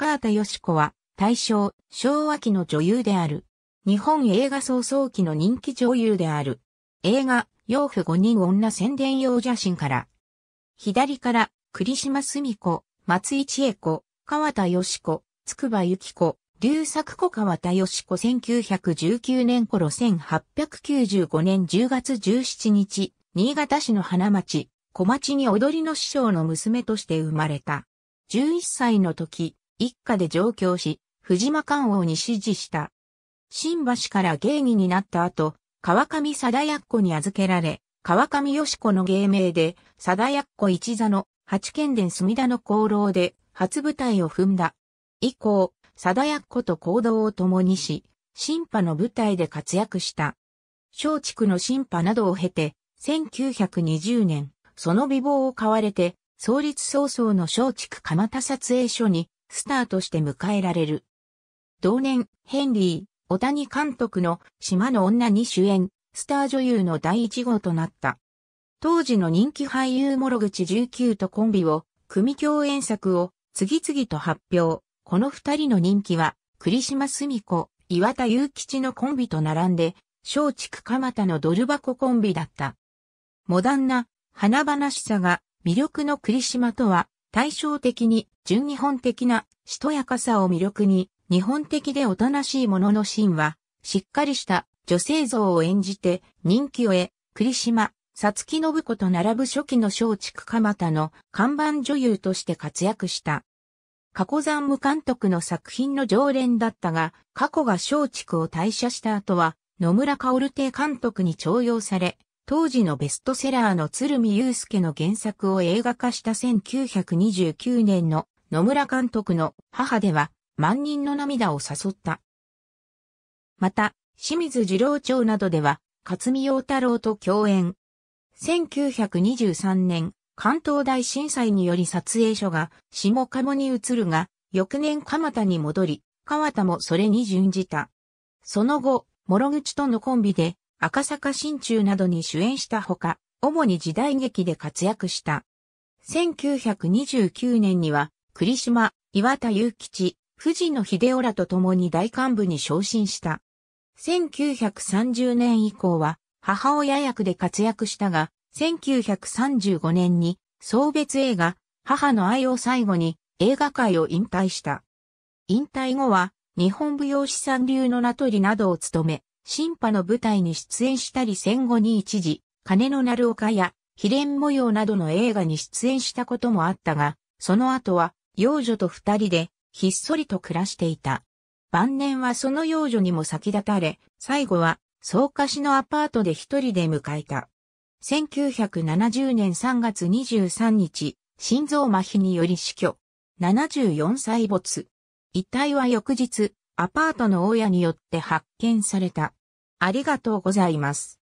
川田よ子は、大正、昭和期の女優である。日本映画創創期の人気女優である。映画、養父5人女宣伝用写真から。左から、栗島澄子、松井千恵子、川田よし子、筑波幸子、竜作子川田よし子1919年頃1895年10月17日、新潟市の花町、小町に踊りの師匠の娘として生まれた。11歳の時、一家で上京し、藤間官王に指示した。新橋から芸妓になった後、川上貞奴に預けられ、川上義子の芸名で、貞奴一座の八剣伝墨田の功労で初舞台を踏んだ。以降、貞奴と行動を共にし、新派の舞台で活躍した。松竹の新派などを経て、1920年、その美貌を買われて、創立早々の松竹蒲田撮影所にスターとして迎えられる。同年、ヘンリー、小谷監督の島の女に主演、スター女優の第一号となった。当時の人気俳優諸口19とコンビを、組共演作を次々と発表。この二人の人気は、栗島澄子、岩田祐吉のコンビと並んで、松竹蒲田のドル箱コンビだった。モダンな、華々しさが魅力の栗島とは対照的に純日本的なしとやかさを魅力に、日本的でおとなしいもののシーンは、しっかりした女性像を演じて人気を得、栗島、さつき信子と並ぶ初期の松竹蒲田の看板女優として活躍した。過去山無監督の作品の常連だったが、過去が松竹を退社した後は、野村薫亭監督に徴用され、当時のベストセラーの鶴見祐介の原作を映画化した1929年の野村監督の母では万人の涙を誘った。また、清水次郎長などでは、勝見陽太郎と共演。1923年、関東大震災により撮影所が下鴨に移るが、翌年蒲田に戻り、川田もそれに準じた。その後、諸口とのコンビで、赤坂新中などに主演したほか、主に時代劇で活躍した。1929年には、栗島、岩田祐吉、藤野秀夫らと共に大幹部に昇進した。1930年以降は、母親役で活躍したが、1935年に、送別映画、母の愛を最後に、映画界を引退した。引退後は、日本舞踊資産流の名取などを務め、新派の舞台に出演したり戦後に一時、金の鳴丘や、秘伝模様などの映画に出演したこともあったが、その後は、幼女と二人で、ひっそりと暮らしていた。晩年はその幼女にも先立たれ、最後は、草加市のアパートで一人で迎えた。1970年3月23日、心臓麻痺により死去。74歳没。遺体は翌日、アパートの大家によって発見された。ありがとうございます。